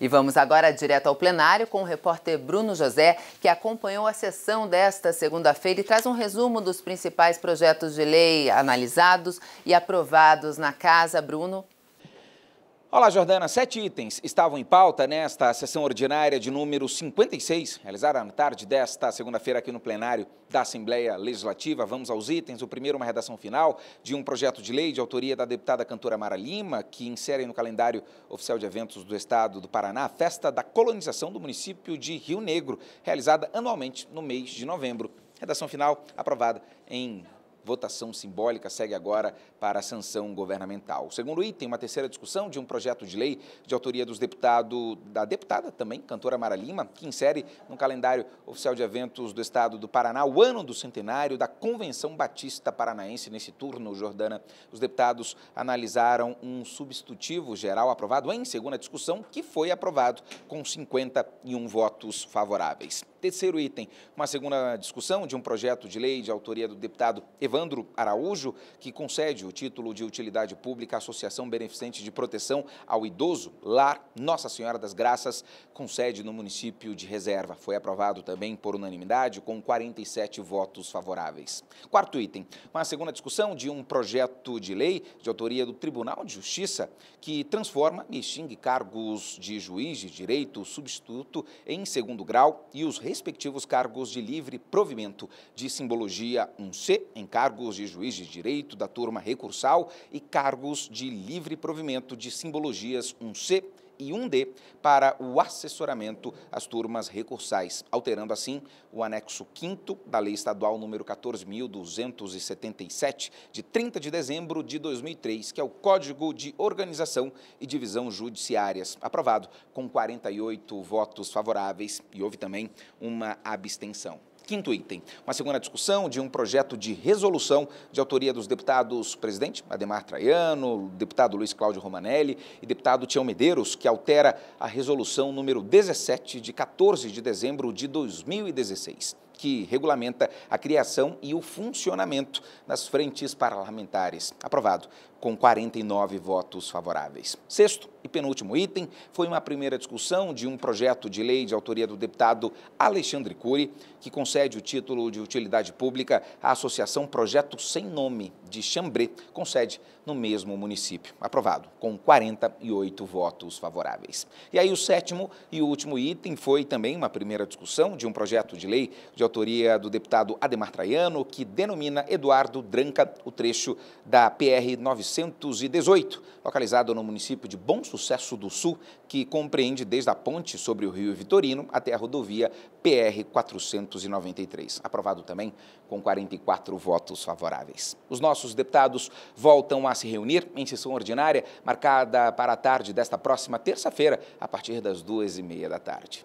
E vamos agora direto ao plenário com o repórter Bruno José, que acompanhou a sessão desta segunda-feira e traz um resumo dos principais projetos de lei analisados e aprovados na casa. Bruno. Olá, Jordana. Sete itens estavam em pauta nesta sessão ordinária de número 56, realizada na tarde desta segunda-feira aqui no plenário da Assembleia Legislativa. Vamos aos itens. O primeiro, uma redação final de um projeto de lei de autoria da deputada cantora Mara Lima, que insere no calendário oficial de eventos do Estado do Paraná a festa da colonização do município de Rio Negro, realizada anualmente no mês de novembro. Redação final aprovada em Votação simbólica segue agora para a sanção governamental. O segundo item, uma terceira discussão de um projeto de lei de autoria dos deputados, da deputada também, cantora Mara Lima, que insere no calendário oficial de eventos do Estado do Paraná o ano do centenário da Convenção Batista Paranaense. Nesse turno, Jordana, os deputados analisaram um substitutivo geral aprovado em segunda discussão, que foi aprovado com 51 votos favoráveis. Terceiro item, uma segunda discussão de um projeto de lei de autoria do deputado Evandro Araújo, que concede o título de utilidade pública à Associação Beneficente de Proteção ao Idoso Lar Nossa Senhora das Graças, com sede no município de Reserva. Foi aprovado também por unanimidade, com 47 votos favoráveis. Quarto item, uma segunda discussão de um projeto de lei de autoria do Tribunal de Justiça, que transforma e extingue cargos de juiz de direito substituto em segundo grau e os respectivos cargos de livre provimento de simbologia 1C em cargos de juiz de direito da turma recursal e cargos de livre provimento de simbologias 1C e 1D para o assessoramento às turmas recursais, alterando assim o anexo 5 da Lei Estadual número 14.277, de 30 de dezembro de 2003, que é o Código de Organização e Divisão Judiciárias, aprovado com 48 votos favoráveis e houve também uma abstenção. Quinto item, uma segunda discussão de um projeto de resolução de autoria dos deputados presidente Ademar Traiano, deputado Luiz Cláudio Romanelli e deputado Tião Medeiros, que altera a resolução número 17 de 14 de dezembro de 2016 que regulamenta a criação e o funcionamento das frentes parlamentares. Aprovado com 49 votos favoráveis. Sexto e penúltimo item foi uma primeira discussão de um projeto de lei de autoria do deputado Alexandre Cury, que concede o título de utilidade pública à Associação Projeto Sem Nome de Chambré, com sede no mesmo município. Aprovado, com 48 votos favoráveis. E aí o sétimo e o último item foi também uma primeira discussão de um projeto de lei de autoria do deputado Ademar Traiano, que denomina Eduardo Dranca o trecho da PR 918, localizado no município de Bom Sucesso do Sul, que compreende desde a ponte sobre o Rio Vitorino até a rodovia PR 493. Aprovado também com 44 votos favoráveis. Os nossos nossos deputados voltam a se reunir em sessão ordinária, marcada para a tarde desta próxima terça-feira, a partir das duas e meia da tarde.